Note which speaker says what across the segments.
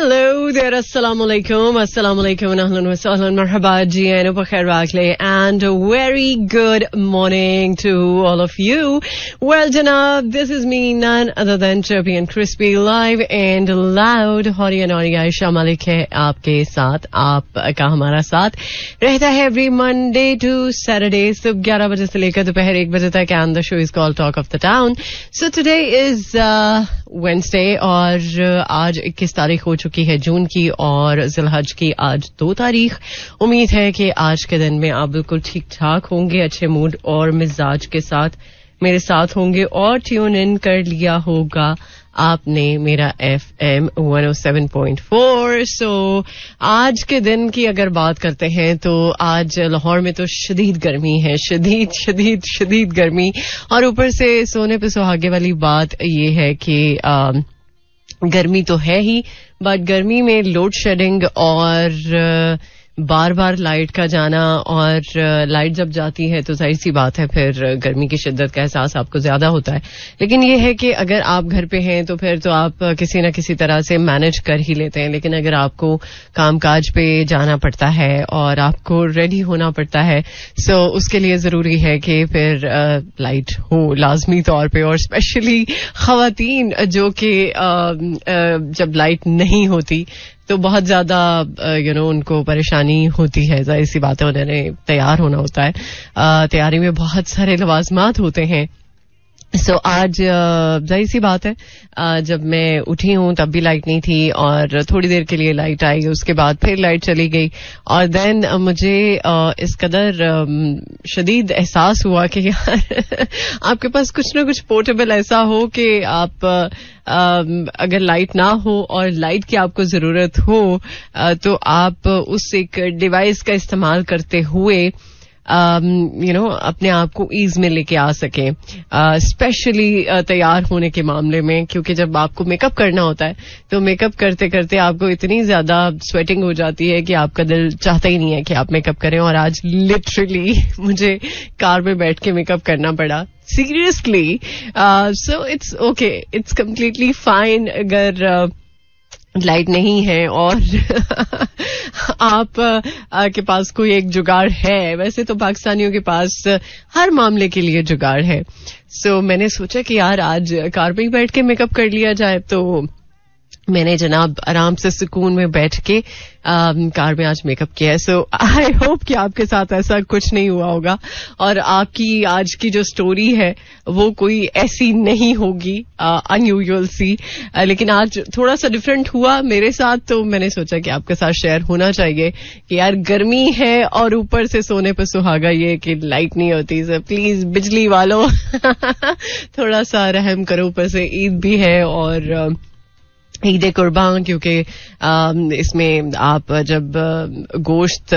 Speaker 1: Hello. Hello there, assalamu alaikum, assalamu alaikum, ahlan wa sahlan, marhaba, and a very good morning to all of you. Well, Janab, this is me, none other than Chirpy and Crispy, live and loud, Hori and Hori Aisha Malik hai, aapke saath, aap ka hamara saath, rehta hai every Monday to Saturday, sub 11 baje se lekar dopeher 1 baje tak, and the show is called Talk of the Town. So today is uh, Wednesday, और आज 21 तारीख हो चुकी है June. जून की और जिलहज की आज दो तारीख उम्मीद है कि आज के दिन में आप बिल्कुल ठीक ठाक होंगे अच्छे मूड और मिजाज के साथ मेरे साथ होंगे और ट्यून इन कर लिया होगा आपने मेरा F M one O seven point four so आज के दिन की अगर बात करते हैं तो आज लाहौर में तो शदीद गर्मी है शदीद शदीद शदीद गर्मी और ऊपर से सोने पे सुहागे वाली बात यह है कि आ, गर्मी तो है ही बट गर्मी में लोड शेडिंग और बार बार लाइट का जाना और लाइट जब जाती है तो जाहिर सी बात है फिर गर्मी की शिद्दत का एहसास आपको ज्यादा होता है लेकिन ये है कि अगर आप घर पे हैं तो फिर तो आप किसी ना किसी तरह से मैनेज कर ही लेते हैं लेकिन अगर आपको कामकाज पे जाना पड़ता है और आपको रेडी होना पड़ता है सो उसके लिए जरूरी है कि फिर लाइट हो लाजमी तौर पर और स्पेशली खातन जो कि जब लाइट नहीं होती तो बहुत ज्यादा यू नो उनको परेशानी होती है जाहिर सी बात है उन्हें तैयार होना होता है तैयारी में बहुत सारे लवाजमात होते हैं सो so, आज जाहिर सी बात है जब मैं उठी हूं तब भी लाइट नहीं थी और थोड़ी देर के लिए लाइट आई उसके बाद फिर लाइट चली गई और देन मुझे इस कदर शदीद एहसास हुआ कि यार आपके पास कुछ ना कुछ पोर्टेबल ऐसा हो कि आप अगर लाइट ना हो और लाइट की आपको ज़रूरत हो तो आप उस एक डिवाइस का इस्तेमाल करते हुए यू um, नो अपने आप को ईज में लेके आ सकें स्पेशली uh, uh, तैयार होने के मामले में क्योंकि जब आपको मेकअप करना होता है तो मेकअप करते करते आपको इतनी ज्यादा स्वेटिंग हो जाती है कि आपका दिल चाहता ही नहीं है कि आप मेकअप करें और आज लिटरली मुझे कार में बैठ के मेकअप करना पड़ा seriously so it's okay it's completely fine अगर uh, लाइट नहीं है और आप आ, के पास कोई एक जुगाड़ है वैसे तो पाकिस्तानियों के पास हर मामले के लिए जुगाड़ है सो so, मैंने सोचा कि यार आज कार में बैठ के मेकअप कर लिया जाए तो मैंने जनाब आराम से सुकून में बैठ के कार में आज मेकअप किया है सो आई होप कि आपके साथ ऐसा कुछ नहीं हुआ होगा और आपकी आज की जो स्टोरी है वो कोई ऐसी नहीं होगी अनयूजल सी आ, लेकिन आज थोड़ा सा डिफरेंट हुआ मेरे साथ तो मैंने सोचा कि आपके साथ शेयर होना चाहिए कि यार गर्मी है और ऊपर से सोने पर सुहागा ये कि लाइट नहीं होती सर प्लीज बिजली वालों थोड़ा सा रहम करो ऊपर से ईद भी है और ईद कुर्बान क्योंकि इसमें आप जब गोश्त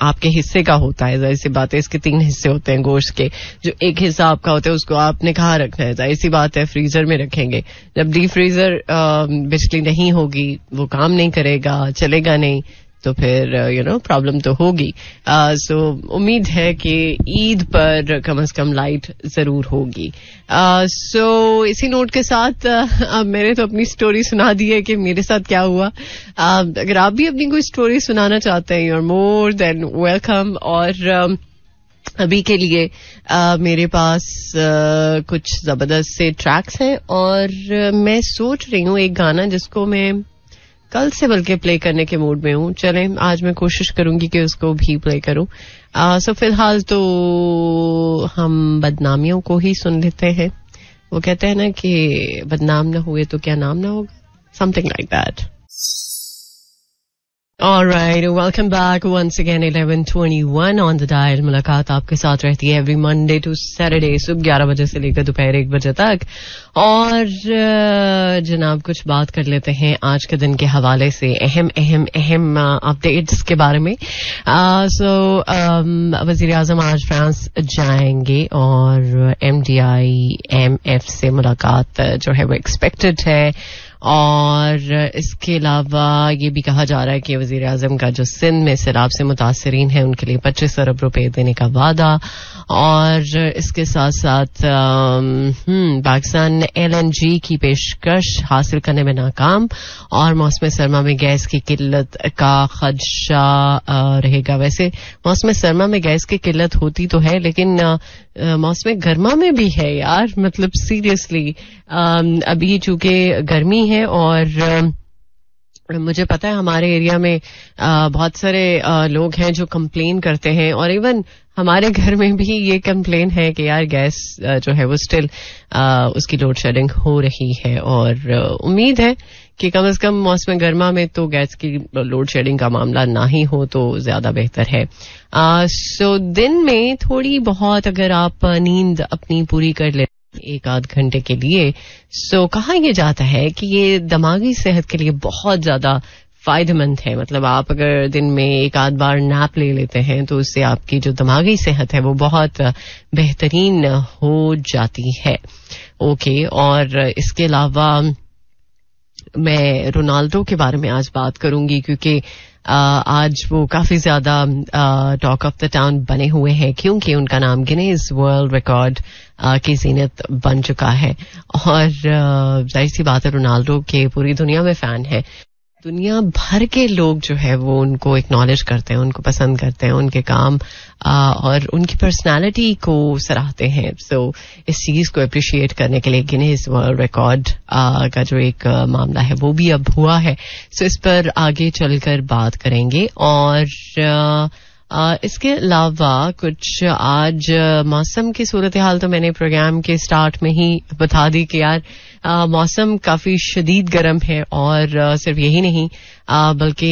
Speaker 1: आपके हिस्से का होता है जाहिर सी बात है इसके तीन हिस्से होते हैं गोश्त के जो एक हिस्सा आपका होता है उसको आपने कहाँ रखना है जाहिर सी बात है फ्रीजर में रखेंगे जब डी फ्रीजर बिजली नहीं होगी वो काम नहीं करेगा चलेगा नहीं तो फिर यू नो प्रॉब्लम तो होगी सो uh, उम्मीद है कि ईद पर कम से कम लाइट जरूर होगी सो uh, इसी नोट के साथ uh, अब मैंने तो अपनी स्टोरी सुना दी है कि मेरे साथ क्या हुआ अगर आप भी अपनी कोई स्टोरी सुनाना चाहते हैं you are more than welcome और um, अभी के लिए आ, मेरे पास आ, कुछ जबरदस्त से ट्रैक्स हैं और मैं सोच रही हूँ एक गाना जिसको मैं कल से बल्कि प्ले करने के मूड में हूँ चले आज मैं कोशिश करूंगी कि उसको भी प्ले करूं सो फिलहाल तो हम बदनामियों को ही सुन लेते हैं वो कहते हैं ना कि बदनाम ना हुए तो क्या नाम ना होगा something like that All right, welcome back once again 11:21 on the dial मुलाकात आपके साथ रहती है एवरी मंडे टू सैटरडे सुबह 11 बजे से लेकर दोपहर एक बजे तक और जनाब कुछ बात कर लेते हैं आज के दिन के हवाले से अहम अहम अहम अपडेट्स के बारे में सो वजीर अजम आज फ्रांस जाएंगे और M D I M F से मुलाकात जो है वो एक्सपेक्टेड है और इसके अलावा ये भी कहा जा रहा है कि वजीर अजम का जो सिंध में सैलाब से मुतासरीन है उनके लिए पच्चीस अरब रुपये देने का वादा और इसके साथ साथ हम्म, पाकिस्तान एल एन जी की पेशकश हासिल करने में नाकाम और मौसम सरमा में गैस की किल्लत का खदशा रहेगा वैसे मौसम सरमा में गैस की किल्लत होती तो है लेकिन मौसम गर्मा में भी है यार मतलब सीरियसली अभी चूंकि गर्मी है और मुझे पता है हमारे एरिया में बहुत सारे लोग हैं जो कंप्लेन करते हैं और इवन हमारे घर में भी ये कंप्लेन है कि यार गैस जो है वो स्टिल उसकी लोड शेडिंग हो रही है और उम्मीद है कि कम से कम मौसम गर्मा में तो गैस की लोड शेडिंग का मामला ना ही हो तो ज्यादा बेहतर है सो दिन में थोड़ी बहुत अगर आप नींद अपनी पूरी कर ले एक आध घंटे के लिए सो कहा यह जाता है कि ये दिमागी सेहत के लिए बहुत ज्यादा फायदेमंद है मतलब आप अगर दिन में एक आध बार नैप ले लेते हैं तो उससे आपकी जो दिमागी सेहत है वो बहुत बेहतरीन हो जाती है ओके और इसके अलावा मैं रोनाल्डो के बारे में आज बात करूंगी क्योंकि आज वो काफी ज्यादा टॉक ऑफ द टाउन बने हुए हैं क्योंकि उनका नाम इस वर्ल्ड रिकॉर्ड की जीनत बन चुका है और जाहिर सी बात है रोनाल्डो के पूरी दुनिया में फैन है दुनिया भर के लोग जो है वो उनको एक्नॉलेज करते हैं उनको पसंद करते हैं उनके काम आ, और उनकी पर्सनालिटी को सराहते हैं सो so, इस चीज़ को अप्रिशिएट करने के लिए गिनेस वर्ल्ड रिकॉर्ड का जो एक आ, मामला है वो भी अब हुआ है सो so, इस पर आगे चलकर बात करेंगे और आ, इसके अलावा कुछ आज मौसम की सूरत हाल तो मैंने प्रोग्राम के स्टार्ट में ही बता दी कि यार मौसम काफी शदीद गर्म है और सिर्फ यही नहीं बल्कि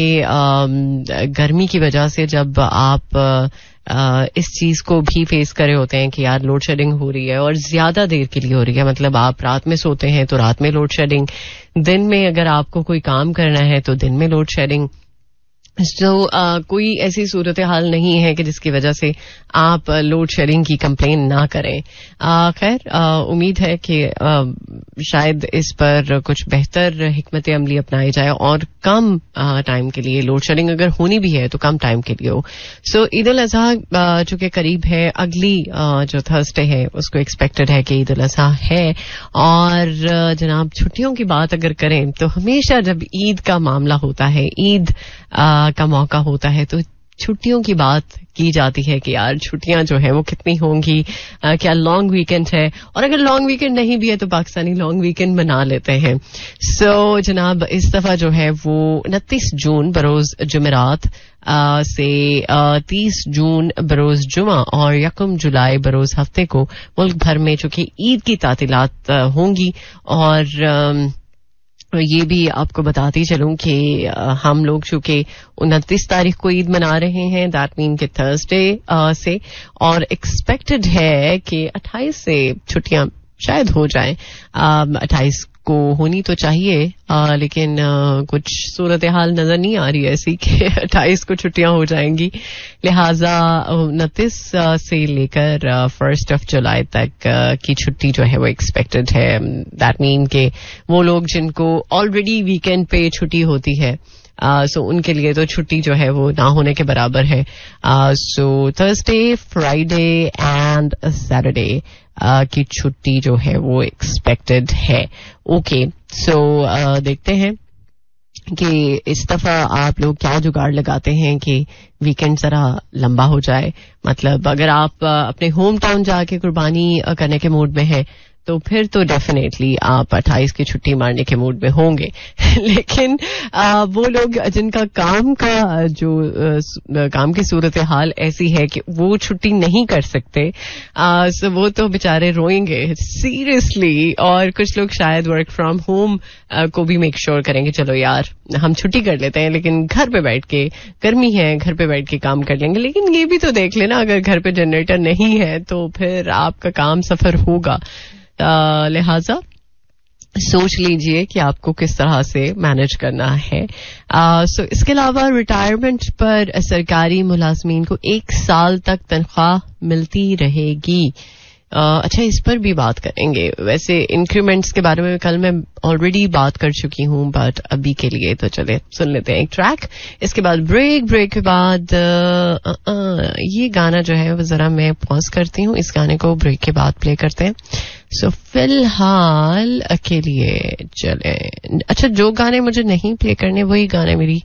Speaker 1: गर्मी की वजह से जब आप इस चीज को भी फेस करे होते हैं कि यार लोड शेडिंग हो रही है और ज्यादा देर के लिए हो रही है मतलब आप रात में सोते हैं तो रात में लोड शेडिंग दिन में अगर आपको कोई काम करना है तो दिन में load shedding so so, uh, कोई ऐसी सूरत हाल नहीं है कि जिसकी वजह से आप लोड uh, शेडिंग की कंप्लेन ना करें uh, खैर उम्मीद है कि uh, शायद इस पर कुछ बेहतर हमत अमली अपनाई जाए और कम टाइम के लिए लोड शेडिंग अगर होनी भी है तो कम टाइम के लिए हो सो so, ईद उल अजहा चूंकि करीब है अगली uh, जो थर्सडे है उसको एक्सपेक्टेड है कि ईद उल अजहा है और जनाब छुट्टियों की बात अगर करें तो हमेशा जब ईद का मामला होता है ईद uh, का मौका होता है तो छुट्टियों की बात की जाती है कि यार छुट्टियां जो है वो कितनी होंगी आ, क्या लॉन्ग वीकेंड है और अगर लॉन्ग वीकेंड नहीं भी है तो पाकिस्तानी लॉन्ग वीकेंड मना लेते हैं सो so, जनाब इस दफा जो है वो उनतीस जून बरोज जमेरात से तीस जून बरोज जुमा और यकम जुलाई बरोज हफ्ते को मुल्क भर में चूंकि ईद की तातीलत होंगी और आ, तो ये भी आपको बताती चलूं कि हम लोग चूंकि उनतीस तारीख को ईद मना रहे हैं दैट मीन के थर्सडे से और एक्सपेक्टेड है कि 28 से छुट्टियां शायद हो जाए अट्ठाईस को होनी तो चाहिए आ, लेकिन आ, कुछ सूरत हाल नजर नहीं आ रही है ऐसी कि अट्ठाईस को छुट्टियां हो जाएंगी लिहाजा उनतीस से लेकर फर्स्ट ऑफ जुलाई तक आ, की छुट्टी जो है वो एक्सपेक्टेड है दैट मीन के वो लोग जिनको ऑलरेडी वीकेंड पे छुट्टी होती है सो uh, so, उनके लिए तो छुट्टी जो है वो ना होने के बराबर है so Thursday Friday and Saturday की छुट्टी जो है वो एक्सपेक्टेड है ओके सो देखते हैं कि इस दफा आप लोग क्या जुगाड़ लगाते हैं कि वीकेंड जरा लंबा हो जाए मतलब अगर आप अपने होम टाउन जाके कुर्बानी करने के मूड में हैं तो फिर तो डेफिनेटली आप 28 की छुट्टी मारने के मूड में होंगे लेकिन आ, वो लोग जिनका काम का जो आ, काम की सूरत हाल ऐसी है कि वो छुट्टी नहीं कर सकते आ, सो वो तो बेचारे रोएंगे सीरियसली और कुछ लोग शायद वर्क फ्रॉम होम को भी मेक श्योर sure करेंगे चलो यार हम छुट्टी कर लेते हैं लेकिन घर पे बैठ के गर्मी है घर पे बैठ के काम कर लेंगे लेकिन ये भी तो देख लेना अगर घर पे जनरेटर नहीं है तो फिर आपका काम सफर होगा लिहाजा सोच लीजिए कि आपको किस तरह से मैनेज करना है सो so, इसके अलावा रिटायरमेंट पर सरकारी मुलाजमीन को एक साल तक तनख्वाह मिलती रहेगी अच्छा इस पर भी बात करेंगे वैसे इंक्रीमेंट्स के बारे में कल मैं ऑलरेडी बात कर चुकी हूं बट अभी के लिए तो चले सुन लेते हैं एक ट्रैक इसके बाद ब्रेक ब्रेक के बाद आ, आ, ये गाना जो है वो जरा मैं पॉज करती हूँ इस गाने को ब्रेक के बाद प्ले करते हैं सो so, फिलहाल के लिए चले अच्छा जो गाने मुझे नहीं प्ले करने वही गाने मेरी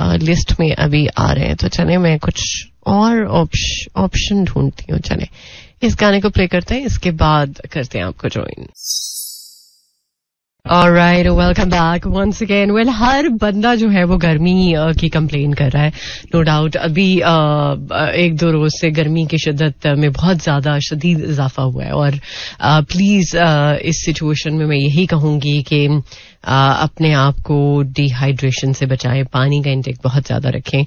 Speaker 1: आ, लिस्ट में अभी आ रहे हैं तो चले मैं कुछ और ऑप्शन उप्ष, ढूंढती हूँ चले इस गाने को प्ले करते हैं इसके बाद करते हैं आपको join right welcome back once again well हर बंदा जो है वो गर्मी की कंप्लेन कर रहा है नो डाउट अभी एक दो रोज से गर्मी की शिद्दत में बहुत ज्यादा शदीद इजाफा हुआ है और प्लीज इस सिचुएशन में मैं यही कहूंगी कि अपने आप को डिहाइड्रेशन से बचाएं पानी का इंटेक बहुत ज्यादा रखें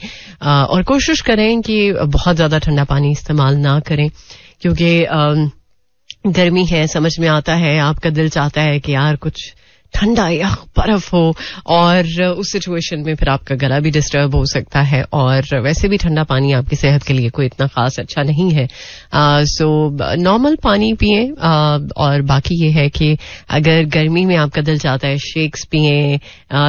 Speaker 1: और कोशिश करें कि बहुत ज्यादा ठंडा पानी इस्तेमाल ना करें क्योंकि गर्मी है समझ में आता है आपका दिल चाहता है कि यार कुछ ठंडा या बर्फ हो और उस सिचुएशन में फिर आपका गला भी डिस्टर्ब हो सकता है और वैसे भी ठंडा पानी आपकी सेहत के लिए कोई इतना खास अच्छा नहीं है सो नॉर्मल पानी पिए और बाकी ये है कि अगर गर्मी में आपका दिल चाहता है शेक्स पिए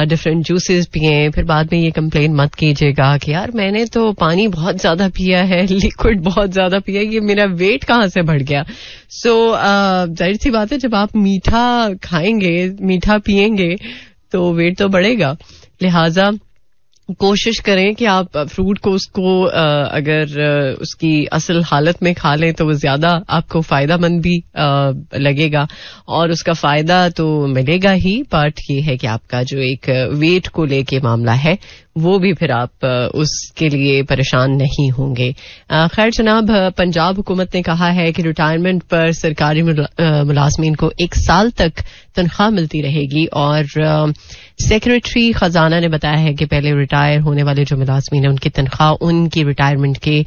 Speaker 1: डिफरेंट जूसेस पिए फिर बाद में ये कंप्लेन मत कीजिएगा कि यार मैंने तो पानी बहुत ज्यादा पिया है लिक्विड बहुत ज्यादा पिया ये मेरा वेट कहाँ से बढ़ गया सो so, जाहिर सी बात है जब आप मीठा खाएंगे मीठा मीठा पियेंगे तो वेट तो बढ़ेगा लिहाजा कोशिश करें कि आप फ्रूट को उसको अगर उसकी असल हालत में खा लें तो वो ज़्यादा आपको फायदा मंद भी लगेगा और उसका फ़ायदा तो मिलेगा ही बट ये है कि आपका जो एक वेट को लेके मामला है वो भी फिर आप उसके लिए परेशान नहीं होंगे खैर जनाब पंजाब हुकूमत ने कहा है कि रिटायरमेंट पर सरकारी मुलाजमीन को एक साल तक तनख्वाह मिलती रहेगी और सेक्रेटरी खजाना ने बताया है कि पहले रिटायर होने वाले जो मुलाजमीन हैं उनकी तनख्वाह उनकी रिटायरमेंट के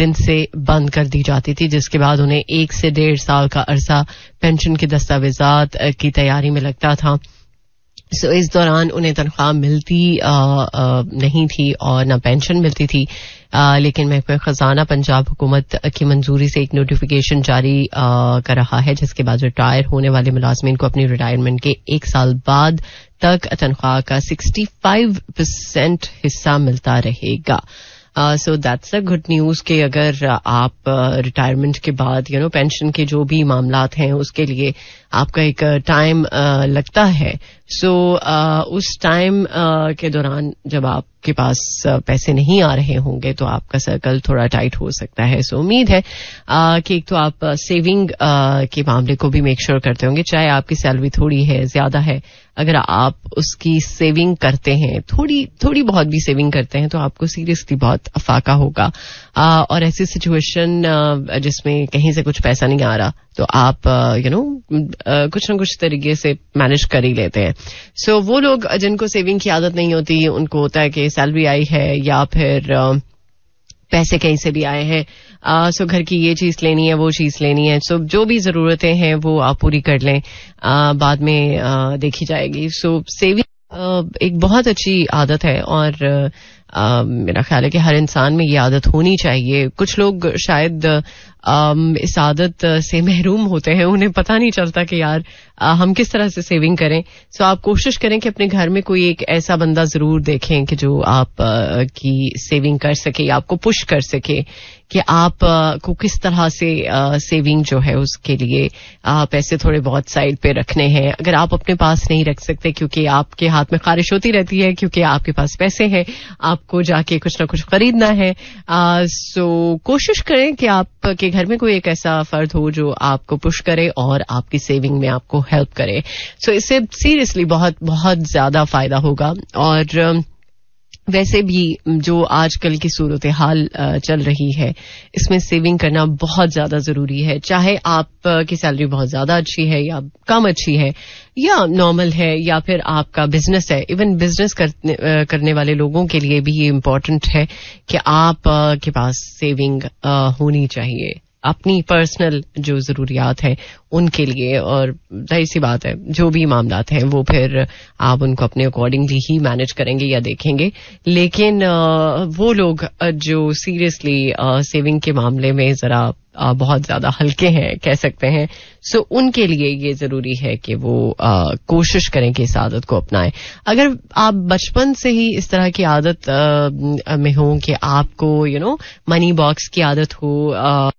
Speaker 1: दिन से बंद कर दी जाती थी जिसके बाद उन्हें एक से डेढ़ साल का अरसा पेंशन के दस्तावेजात की तैयारी में लगता था सो इस दौरान उन्हें तनख्वाह मिलती आ, आ, नहीं थी और ना पेंशन मिलती थी आ, लेकिन महकमे खजाना पंजाब हुकूमत की मंजूरी से एक नोटिफिकेशन जारी आ, कर रहा है जिसके बाद रिटायर होने वाले मुलाजमीन को अपनी रिटायरमेंट के एक साल बाद तक तनख्वाह का सिक्सटी फाइव परसेंट हिस्सा मिलता रहेगा so that's a good news कि अगर आप रिटायरमेंट के बाद यू नो पेंशन के जो भी मामला हैं उसके लिए आपका एक टाइम लगता है सो उस टाइम के दौरान जब आपके पास पैसे नहीं आ रहे होंगे तो आपका सर्कल थोड़ा टाइट हो सकता है सो उम्मीद है कि एक तो आप सेविंग के मामले को भी मेक श्योर sure करते होंगे चाहे आपकी सैलरी थोड़ी है ज्यादा है अगर आप उसकी सेविंग करते हैं थोड़ी थोड़ी बहुत भी सेविंग करते हैं तो आपको सीरियसली बहुत अफाका होगा आ, और ऐसी सिचुएशन जिसमें कहीं से कुछ पैसा नहीं आ रहा तो आप यू नो कुछ ना कुछ तरीके से मैनेज कर ही लेते हैं सो so, वो लोग जिनको सेविंग की आदत नहीं होती उनको होता है कि सैलरी आई है या फिर पैसे कहीं से भी आए हैं सो घर की ये चीज लेनी है वो चीज लेनी है सो जो भी जरूरतें हैं वो आप पूरी कर लें बाद में देखी जाएगी सो सेविंग एक बहुत अच्छी आदत है और मेरा ख्याल है कि हर इंसान में ये आदत होनी चाहिए कुछ लोग शायद इस आदत से महरूम होते हैं उन्हें पता नहीं चलता कि यार हम किस तरह से सेविंग करें सो आप कोशिश करें कि अपने घर में कोई एक ऐसा बंदा जरूर देखें कि जो आप की सेविंग कर सके या आपको पुश कर सके कि आप को किस तरह से सेविंग जो है उसके लिए पैसे थोड़े बहुत साइड पे रखने हैं अगर आप अपने पास नहीं रख सकते क्योंकि आपके हाथ में खारिश होती रहती है क्योंकि आपके पास पैसे हैं आपको जाके कुछ ना कुछ खरीदना है सो कोशिश करें कि आपके घर में कोई एक ऐसा फर्द हो जो आपको पुश करे और आपकी सेविंग में आपको हेल्प करे सो so इससे सीरियसली बहुत बहुत ज्यादा फायदा होगा और um, वैसे भी जो आजकल की सूरत हाल चल रही है इसमें सेविंग करना बहुत ज्यादा जरूरी है चाहे आपकी सैलरी बहुत ज्यादा अच्छी है या कम अच्छी है या नॉर्मल है या फिर आपका बिजनेस है इवन बिजनेस करने, करने वाले लोगों के लिए भी ये इम्पोर्टेंट है कि आप के पास सेविंग होनी चाहिए अपनी पर्सनल जो ज़रूरियात है उनके लिए और जाहिर सी बात है जो भी मामला हैं वो फिर आप उनको अपने अकॉर्डिंगली ही मैनेज करेंगे या देखेंगे लेकिन वो लोग जो सीरियसली सेविंग के मामले में ज़रा बहुत ज्यादा हल्के हैं कह सकते हैं सो उनके लिए ये जरूरी है कि वो आ, कोशिश करें कि इस आदत को अपनाएं अगर आप बचपन से ही इस तरह की आदत आ, में हो कि आपको यू नो मनी बॉक्स की आदत हो आ,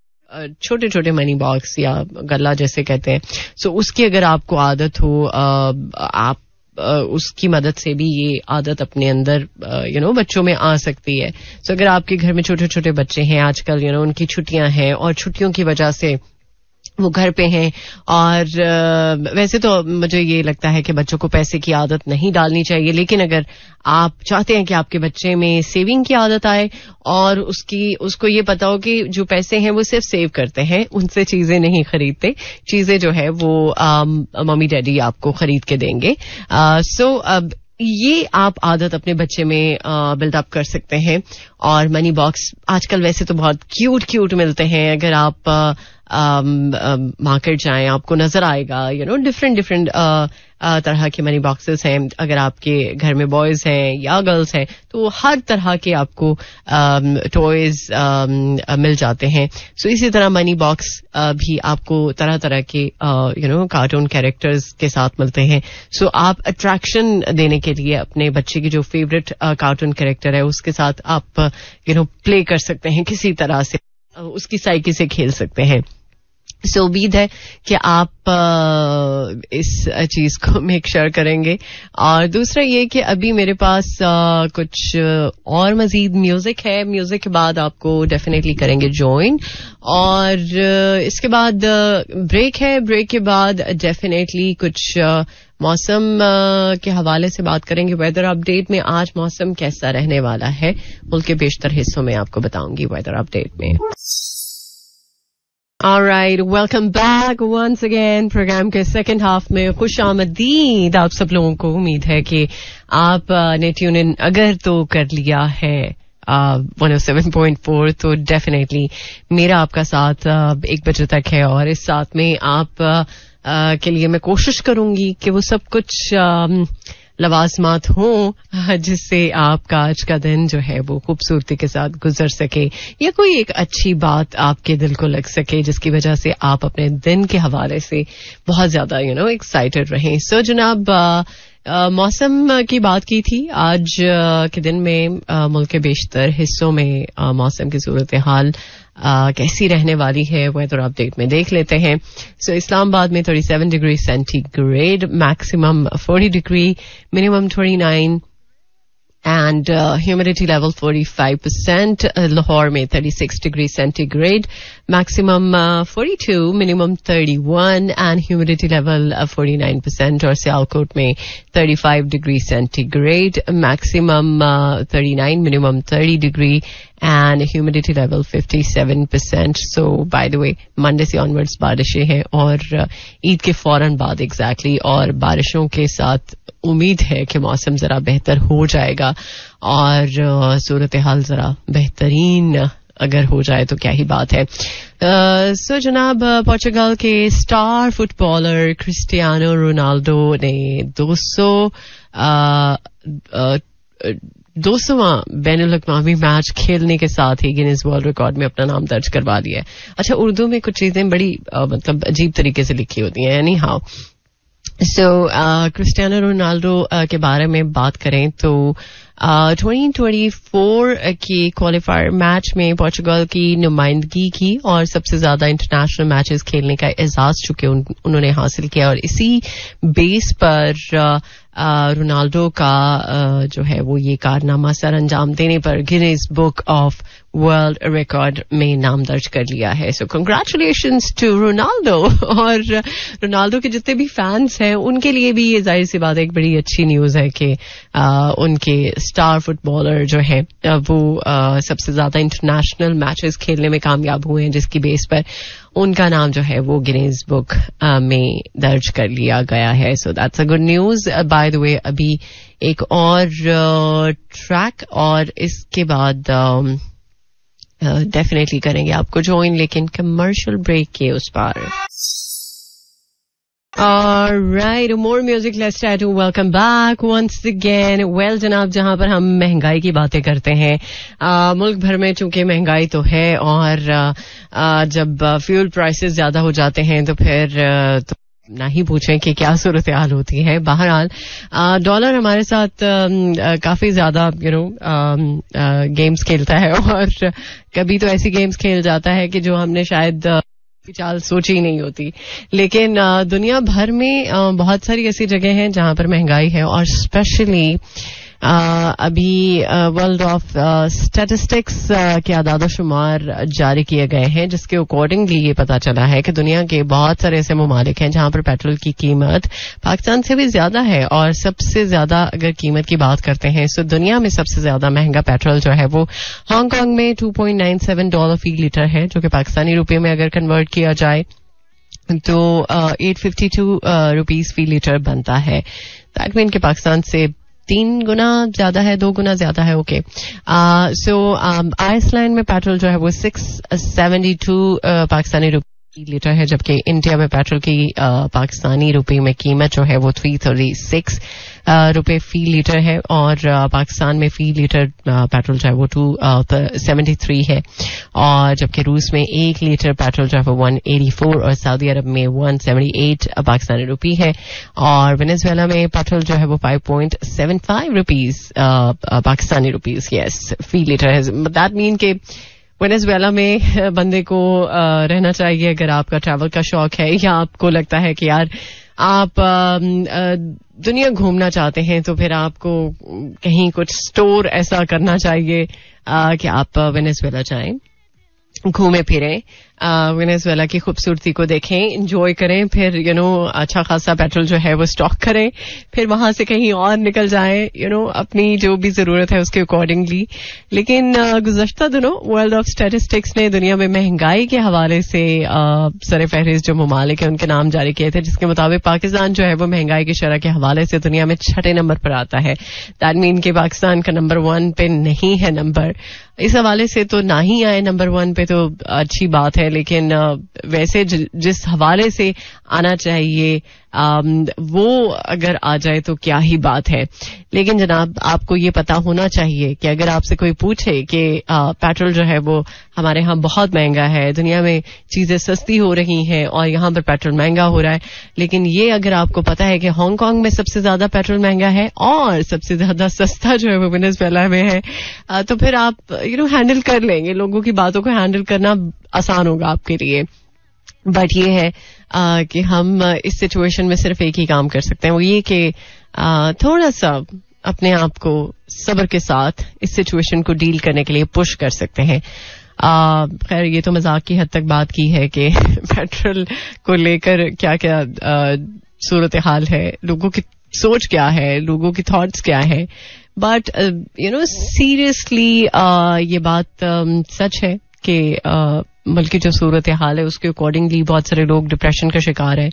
Speaker 1: छोटे छोटे मनी बॉक्स या गला जैसे कहते हैं सो so उसकी अगर आपको आदत हो आप उसकी मदद से भी ये आदत अपने अंदर यू नो बच्चों में आ सकती है सो so अगर आपके घर में छोटे छोटे बच्चे हैं आजकल यू नो उनकी छुट्टियां हैं और छुट्टियों की वजह से वो घर पे हैं और वैसे तो मुझे ये लगता है कि बच्चों को पैसे की आदत नहीं डालनी चाहिए लेकिन अगर आप चाहते हैं कि आपके बच्चे में सेविंग की आदत आए और उसकी उसको ये पता हो कि जो पैसे हैं वो सिर्फ सेव करते हैं उनसे चीजें नहीं खरीदते चीजें जो है वो मम्मी डैडी आपको खरीद के देंगे सो अब ये आप आदत अपने बच्चे में बिल्डअप कर सकते हैं और मनी बॉक्स आजकल वैसे तो बहुत क्यूट क्यूट मिलते हैं अगर आप मार्केट जाएं आपको नजर आएगा यू नो डिफरेंट डिफरेंट तरह के मनी बॉक्सेस हैं अगर आपके घर में बॉयज हैं या गर्ल्स हैं तो हर तरह के आपको टॉयज मिल जाते हैं सो इसी तरह मनी बॉक्स भी आपको तरह तरह के यू नो कार्टून कैरेक्टर्स के साथ मिलते हैं सो आप अट्रैक्शन देने के लिए अपने बच्चे की जो फेवरेट कार्टून कैरेक्टर है उसके साथ आप यू नो प्ले कर सकते हैं किसी तरह से उसकी साइकी से खेल सकते हैं से उम्मीद है कि आप इस चीज को मेक श्योर करेंगे और दूसरा ये कि अभी मेरे पास कुछ और मजीद म्यूजिक है म्यूजिक के बाद आपको डेफिनेटली करेंगे ज्वाइन और इसके बाद ब्रेक है ब्रेक के बाद डेफिनेटली कुछ मौसम के हवाले से बात करेंगे वेदर अपडेट में आज मौसम कैसा रहने वाला है मुल्क के बेशतर हिस्सों में आपको बताऊंगी वेदर अपडेट में right welcome back once again program के सेकेंड हाफ में खुश आमदीद आप सब लोगों को उम्मीद है कि आप uh, ने ट्यून इन अगर तो कर लिया है one O seven point four तो डेफिनेटली मेरा आपका साथ uh, एक बजे तक है और इस साथ में आप uh, uh, के लिए मैं कोशिश करूंगी कि वो सब कुछ uh, लवाजमात हों जिससे आपका आज का दिन जो है वो खूबसूरती के साथ गुजर सके या कोई एक अच्छी बात आपके दिल को लग सके जिसकी वजह से आप अपने दिन के हवाले से बहुत ज्यादा यू नो एक्साइटेड रहें सो so, जनाब मौसम की बात की थी आज आ, के दिन में मुल्क के बेशतर हिस्सों में मौसम की सूरत हाल कैसी रहने वाली है वह वेदर अपडेट में देख लेते हैं सो इस्लामाबाद में thirty seven degree centigrade maximum forty degree minimum thirty nine and humidity level forty five percent Lahore में thirty six degree centigrade maximum two minimum thirty one and humidity level forty nine percent और सियालकोट में thirty five degree centigrade maximum nine minimum thirty degree and humidity level 57%. So by the way, Monday से onwards बारिशें हैं और uh, Eid के फौरन foran baad exactly, और बारिशों के साथ उम्मीद है कि मौसम जरा बेहतर हो जाएगा और uh, सूरत हाल जरा बेहतरीन अगर हो जाए तो क्या ही बात है सो uh, so जनाब पोर्चुगल uh, के स्टार फुटबॉलर क्रिस्टियानो रोनाल्डो ने 200 uh, uh, दो सवा बैन अवी मैच खेलने के साथ ही गिनीज वर्ल्ड रिकॉर्ड में अपना नाम दर्ज करवा दिया है अच्छा उर्दू में कुछ चीजें बड़ी आ, मतलब अजीब तरीके से लिखी होती हैं anyhow so Cristiano Ronaldo के बारे में बात करें तो ट्वेंटी ट्वेंटी फोर के क्वालिफायर मैच में पोर्चुगल की नुमाइंदगी की और सबसे ज्यादा इंटरनेशनल मैचेस खेलने का एजाज चुके उन, उन्होंने हासिल किया और इसी बेस पर रोनाल्डो का जो है वो ये कारनामा सर अंजाम देने पर Guinness book of world record में नाम दर्ज कर लिया है सो कंग्रेचुलेशन टू रोनाल्डो और रोनाल्डो के जितने भी फैंस हैं उनके लिए भी ये जाहिर सी बात एक बड़ी अच्छी न्यूज है कि उनके स्टार फुटबॉलर जो है वो सबसे ज्यादा इंटरनेशनल मैचेस खेलने में कामयाब हुए हैं जिसकी बेस पर उनका नाम जो है वो गिनेज बुक में दर्ज कर लिया गया है so that's a good news by the way अभी एक और ट्रैक और इसके बाद डेफिनेटली करेंगे आपको ज्वाइन लेकिन कमर्शियल ब्रेक के उस पर All right, more music let's try to welcome back once again. Well जनाब जहां पर हम महंगाई की बातें करते हैं आ, मुल्क भर में चूंकि महंगाई तो है और आ, जब फ्यूल प्राइसेस ज्यादा हो जाते हैं तो फिर तो ना ही पूछें कि क्या सूरत हाल होती है बहरहाल डॉलर हमारे साथ आ, काफी ज्यादा यू नो गेम्स खेलता है और कभी तो ऐसी गेम्स खेल जाता है कि जो हमने शायद चाल सोची नहीं होती लेकिन दुनिया भर में बहुत सारी ऐसी जगह हैं जहां पर महंगाई है और स्पेशली अभी वर्ल्ड ऑफ स्टैटिस्टिक्स के आदादोशुमार जारी किए गए हैं जिसके अकॉर्डिंगली ये पता चला है कि दुनिया के बहुत सारे ऐसे ममालिक हैं जहां पर पेट्रोल की कीमत पाकिस्तान से भी ज्यादा है और सबसे ज्यादा अगर कीमत की बात करते हैं तो दुनिया में सबसे ज्यादा महंगा पेट्रोल जो है वो हांगकांग में 2.97 डॉलर फी लीटर है जो कि पाकिस्तानी रुपये में अगर कन्वर्ट किया जाए तो एट फिफ्टी टू रुपीज फी लीटर बनता है दैट मीन के पाकिस्तान से तीन गुना ज्यादा है दो गुना ज्यादा है ओके सो आइसलैंड में पेट्रोल जो है वो सिक्स सेवेंटी टू पाकिस्तानी रुपये लीटर है जबकि इंडिया में पेट्रोल की पाकिस्तानी रुपये में कीमत जो है वो थ्री थर्टी सिक्स रुपये फी लीटर है और पाकिस्तान में फी लीटर पेट्रोल जो है वो टू सेवेंटी थ्री है और जबकि रूस में एक लीटर पेट्रोल जो है वो वन एटी फोर और सऊदी अरब में वन सेवेंटी एट पाकिस्तानी रुपये है और वेनेजुएला में पेट्रोल जो है वो five point seven five rupees Pakistani rupees yes फी लीटर है दैट मीन के वेनेजुएला में बंदे को रहना चाहिए अगर आपका ट्रैवल का शौक है या आपको लगता है कि यार आप दुनिया घूमना चाहते हैं तो फिर आपको कहीं कुछ स्टोर ऐसा करना चाहिए कि आप वेनेजुएला जाएं घूमे फिरें वेनेजुएला की खूबसूरती को देखें इंजॉय करें फिर यू नो अच्छा खासा पेट्रोल जो है वो स्टॉक करें फिर वहां से कहीं और निकल जाए यू नो अपनी जो भी जरूरत है उसके अकॉर्डिंगली लेकिन गुजशत दिनों वर्ल्ड ऑफ स्टेटिस्टिक्स ने दुनिया में महंगाई के हवाले से सर फहरिस्त जो ममालिक है उनके नाम जारी किए थे जिसके मुताबिक पाकिस्तान जो है वो महंगाई की शरह के हवाले से दुनिया में छठे नंबर पर आता है दैट मीन कि पाकिस्तान का नंबर वन पे नहीं है नंबर इस हवाले से तो ना ही आए नंबर वन पे तो अच्छी बात है लेकिन वैसे जिस हवाले से आना चाहिए Um, वो अगर आ जाए तो क्या ही बात है लेकिन जनाब आपको ये पता होना चाहिए कि अगर आपसे कोई पूछे कि पेट्रोल जो है वो हमारे यहाँ बहुत महंगा है दुनिया में चीजें सस्ती हो रही हैं और यहाँ पर पेट्रोल महंगा हो रहा है लेकिन ये अगर आपको पता है कि हांगकांग में सबसे ज्यादा पेट्रोल महंगा है और सबसे ज्यादा सस्ता जो है वो वेनेजुएला में है तो फिर आप यू नो हैंडल कर लेंगे लोगों की बातों को हैंडल करना आसान होगा आपके लिए बट ये है कि हम इस सिचुएशन में सिर्फ एक ही काम कर सकते हैं वो ये कि थोड़ा सा अपने आप को सब्र के साथ इस सिचुएशन को डील करने के लिए पुश कर सकते हैं खैर ये तो मजाक की हद तक बात की है कि पेट्रोल को लेकर क्या क्या सूरत हाल है लोगों की सोच क्या है लोगों की थॉट्स क्या है बट यू नो सीरियसली ये बात uh, सच है कि uh, बल्कि जो सूरत हाल है उसके अकॉर्डिंगली बहुत सारे लोग डिप्रेशन का शिकार है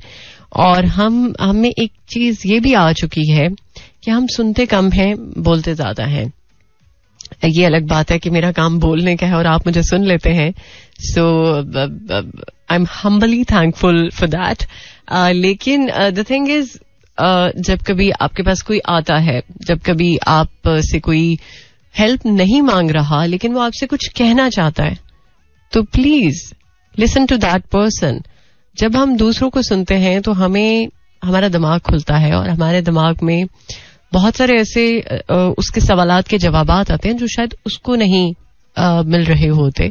Speaker 1: और हम हमें एक चीज ये भी आ चुकी है कि हम सुनते कम हैं बोलते ज्यादा हैं ये अलग बात है कि मेरा काम बोलने का है और आप मुझे सुन लेते हैं so I am humbly thankful for that लेकिन द थिंग इज जब कभी आपके पास कोई आता है जब कभी आप uh, से कोई हेल्प नहीं मांग रहा लेकिन वो आपसे कुछ कहना चाहता है तो please listen to that person जब हम दूसरों को सुनते हैं तो हमें हमारा दिमाग खुलता है और हमारे दिमाग में बहुत सारे ऐसे उसके सवाल के जवाब आते हैं जो शायद उसको नहीं मिल रहे होते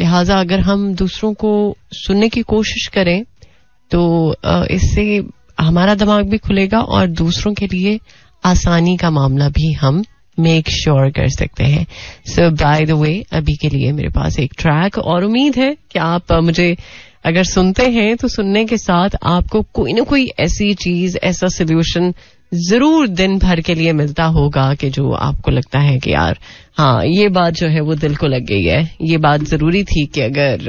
Speaker 1: लिहाजा अगर हम दूसरों को सुनने की कोशिश करें तो इससे हमारा दिमाग भी खुलेगा और दूसरों के लिए आसानी का मामला भी हम मेक श्योर कर सकते हैं सो बाय द वे अभी के लिए मेरे पास एक ट्रैक और उम्मीद है कि आप मुझे अगर सुनते हैं तो सुनने के साथ आपको कोई ना कोई ऐसी चीज ऐसा सोल्यूशन जरूर दिन भर के लिए मिलता होगा कि जो आपको लगता है कि यार हाँ ये बात जो है वो दिल को लग गई है ये बात जरूरी थी कि अगर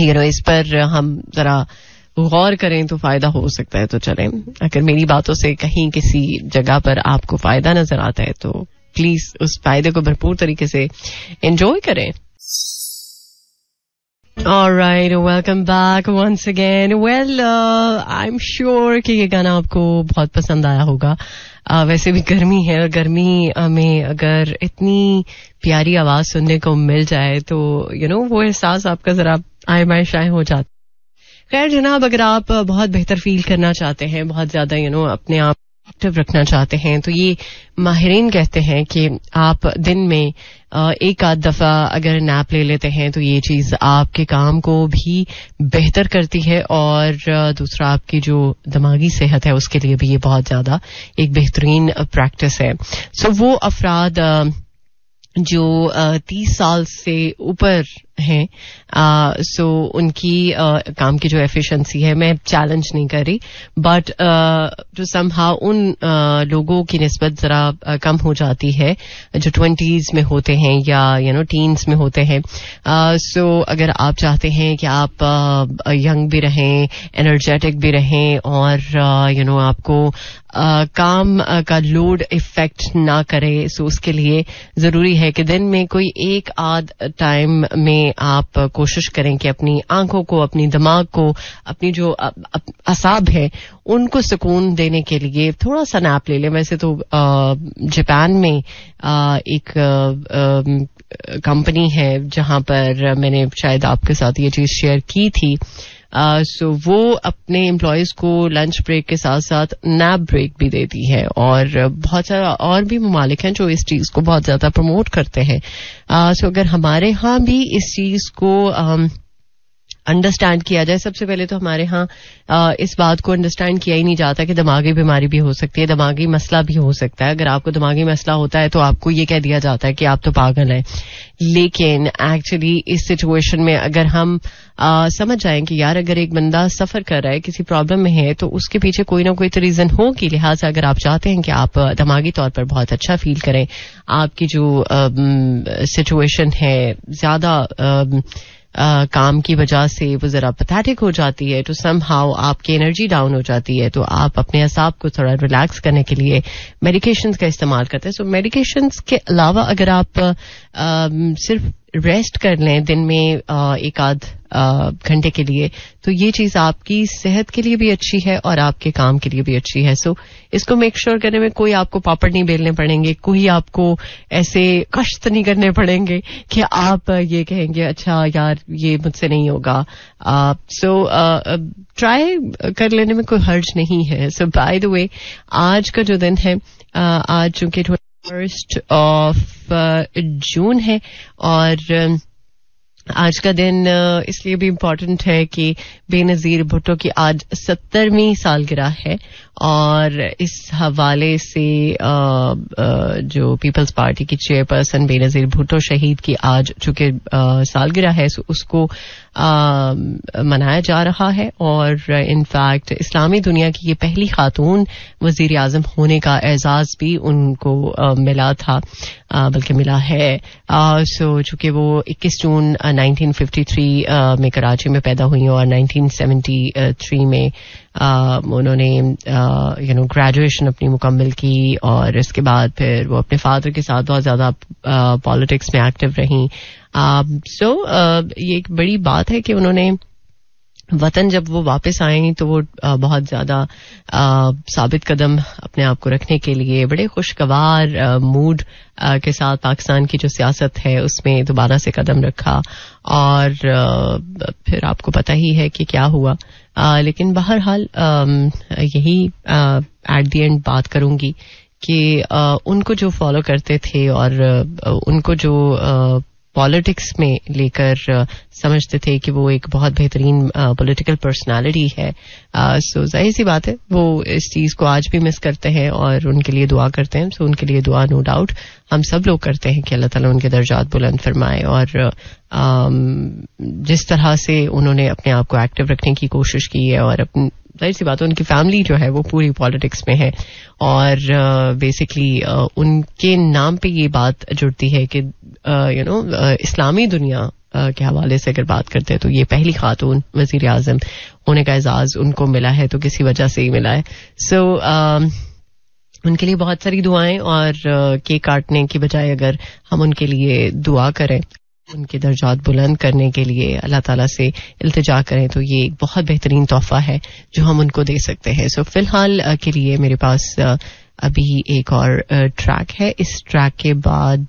Speaker 1: यू नो इस पर हम जरा गौर करें तो फायदा हो सकता है तो चलें अगर मेरी बातों से कहीं किसी जगह पर आपको फायदा नजर आता है तो प्लीज उस फायदे को भरपूर तरीके से एंजॉय करें All right, welcome back once again. Well, uh, I'm sure कि ये गाना आपको बहुत पसंद आया होगा uh, वैसे भी गर्मी है और गर्मी uh, में अगर इतनी प्यारी आवाज सुनने को मिल जाए तो यू you नो know, वो एहसास आपका जरा आय माय शाय हो जाता खैर जनाब अगर आप बहुत बेहतर फील करना चाहते हैं बहुत ज्यादा यू नो अपने आप एक्टिव रखना चाहते हैं तो ये माहरीन कहते हैं कि आप दिन में एक आध दफा अगर नैप ले लेते हैं तो ये चीज आपके काम को भी बेहतर करती है और दूसरा आपकी जो दिमागी सेहत है उसके लिए भी ये बहुत ज्यादा एक बेहतरीन प्रैक्टिस है सो वो अफराद जो तीस साल से ऊपर हैं सो उनकी काम की जो एफिशिएंसी है मैं चैलेंज नहीं कर रही बट जो समहा उन लोगों की नस्बत ज़रा कम हो जाती है जो ट्वेंटीज़ में होते हैं या यू नो टीन्स में होते हैं सो अगर आप चाहते हैं कि आप यंग भी रहें एनर्जेटिक भी रहें और यू नो आपको काम का लोड इफेक्ट ना करे सो उसके लिए ज़रूरी है कि दिन में कोई एक आध टाइम में में आप कोशिश करें कि अपनी आंखों को अपनी दिमाग को अपनी जो असाब है उनको सुकून देने के लिए थोड़ा सा नैप ले लें वैसे तो जापान में एक कंपनी है जहां पर मैंने शायद आपके साथ ये चीज शेयर की थी सो वो अपने एम्प्लॉयज को लंच ब्रेक के साथ साथ नैप ब्रेक भी देती है और बहुत सारा और भी ममालिक हैं जो इस चीज को बहुत ज्यादा प्रमोट करते हैं सो अगर हमारे यहाँ भी इस चीज को अंडरस्टैंड किया जाए सबसे पहले तो हमारे यहाँ इस बात को अंडरस्टैंड किया ही नहीं जाता कि दिमागी बीमारी भी हो सकती है दिमागी मसला भी हो सकता है अगर आपको दिमागी मसला होता है तो आपको ये कह दिया जाता है कि आप तो पागल हैं लेकिन एक्चुअली इस सिचुएशन में अगर हम आ, समझ जाएं कि यार अगर एक बंदा सफर कर रहा है किसी प्रॉब्लम में है तो उसके पीछे कोई ना कोई तो रीजन हो कि लिहाजा अगर आप चाहते हैं कि आप दिमागी तौर पर बहुत अच्छा फील करें आपकी जो सिचुएशन है ज्यादा आ, काम की वजह से वो ज़रा पथेटिक हो जाती है तो सम हाउ आपकी एनर्जी डाउन हो जाती है तो आप अपने असाब को थोड़ा रिलैक्स करने के लिए मेडिकेशंस का इस्तेमाल करते हैं सो मेडिकेशंस के अलावा अगर आप आ, सिर्फ रेस्ट कर लें दिन में एक आध घंटे के लिए तो ये चीज आपकी सेहत के लिए भी अच्छी है और आपके काम के लिए भी अच्छी है सो so, इसको मेक श्योर sure करने में कोई आपको पापड़ नहीं बेलने पड़ेंगे कोई आपको ऐसे कष्ट नहीं करने पड़ेंगे कि आप ये कहेंगे अच्छा यार ये मुझसे नहीं होगा सो ट्राई कर लेने में कोई हर्ज नहीं है सो बाय द वे आज का जो दिन है uh, आज चूंकि फर्स्ट ऑफ जून है और um, आज का दिन इसलिए भी इम्पोर्टेंट है कि बेनजीर भुट्टो की आज सत्तरवीं सालगिरह है और इस हवाले से जो पीपल्स पार्टी की चेयरपर्सन बेनजीर भुट्टो शहीद की आज चूंकि सालगिरह है उसको मनाया जा रहा है और इनफैक्ट इस्लामी दुनिया की ये पहली खातून वजीर आजम होने का एजाज भी उनको मिला था बल्कि मिला है सो चूंकि वो 21 जून 1953 में कराची में पैदा हुई और 1973 में उन्होंने यू नो ग्रेजुएशन अपनी मुकम्मल की और इसके बाद फिर वो अपने फादर के साथ बहुत ज़्यादा पॉलिटिक्स में एक्टिव रही सो ये एक बड़ी बात है कि उन्होंने वतन जब वो वापस आएंगी तो वो बहुत ज़्यादा साबित कदम अपने आप को रखने के लिए बड़े खुशगवार मूड के साथ पाकिस्तान की जो सियासत है उसमें दोबारा से कदम रखा और फिर आपको पता ही है कि क्या हुआ लेकिन बहरहाल यही एट दी एंड बात करूंगी कि उनको जो फॉलो करते थे और उनको जो पॉलिटिक्स में लेकर समझते थे कि वो एक बहुत बेहतरीन पॉलिटिकल पर्सनालिटी है सो जाहिर सी बात है वो इस चीज़ को आज भी मिस करते हैं और उनके लिए दुआ करते हैं सो उनके लिए दुआ नो डाउट हम सब लोग करते हैं कि अल्लाह ताला उनके दर्जात बुलंद फरमाए और जिस तरह से उन्होंने अपने आप को एक्टिव रखने की कोशिश की है और जाहिर सी बात है उनकी फैमिली जो है वो पूरी पॉलिटिक्स में है और बेसिकली uh, uh, उनके नाम पे ये बात जुड़ती है कि यू uh, नो इस्लामी दुनिया के हवाले से अगर बात करते हैं तो ये पहली खातून वजीर अजम होने का एजाज उनको मिला है तो किसी वजह से ही मिला है सो so, um, उनके लिए बहुत सारी दुआएं और केक काटने की बजाय अगर हम उनके लिए दुआ करें उनके दर्जात बुलंद करने के लिए अल्लाह ताला से इल्तजा करें तो ये एक बहुत बेहतरीन तोहफा है जो हम उनको दे सकते हैं सो फिलहाल के लिए मेरे पास अभी एक और ट्रैक है इस ट्रैक के बाद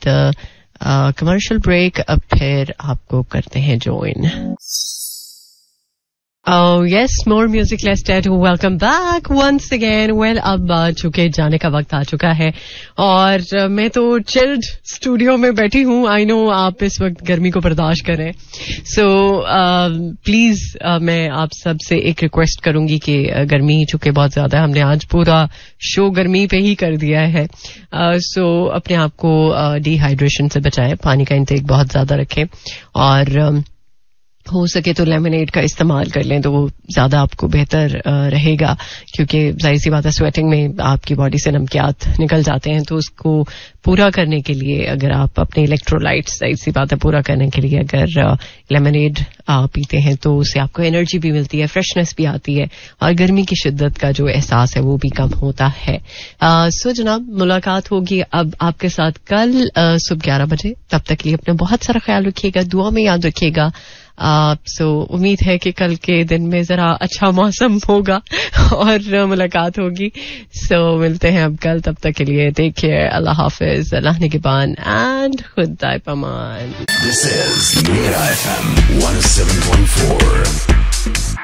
Speaker 1: कमर्शियल ब्रेक अब फिर आपको करते हैं join Oh yes, more music less tattoo. Welcome back once again. Well, अब चुके जाने का वक्त आ चुका है और मैं तो चिल्ड स्टूडियो में बैठी हूँ आई नो आप इस वक्त गर्मी को बर्दाश्त करें सो प्लीज मैं आप सब से एक रिक्वेस्ट करूंगी कि गर्मी चुके बहुत ज्यादा है हमने आज पूरा शो गर्मी पे ही कर दिया है सो अपने आप को डिहाइड्रेशन से बचाएं पानी का इंटेक बहुत ज्यादा रखें और हो सके तो लेमिनेट का इस्तेमाल कर लें तो वो ज़्यादा आपको बेहतर रहेगा क्योंकि जाहिर सी बात है स्वेटिंग में आपकी बॉडी से नमकियात निकल जाते हैं तो उसको पूरा करने के लिए अगर आप अपने इलेक्ट्रोलाइट्स जाहिर सी बात है पूरा करने के लिए अगर लेमनेड पीते हैं तो उससे आपको एनर्जी भी मिलती है फ्रेशनेस भी आती है और गर्मी की शिद्दत का जो एहसास है वो भी कम होता है सो जनाब मुलाकात होगी अब आपके साथ कल सुबह ग्यारह बजे तब तक लिए अपना बहुत सारा ख्याल रखिएगा दुआ में याद रखिएगा सो उम्मीद है कि कल के दिन में जरा अच्छा मौसम होगा और मुलाकात होगी सो मिलते हैं अब कल तब तक के लिए देखिए अल्लाह हाफिज अल्लाह किबान एंड खुदा पमान दिस इज मेरा एफएम 107.4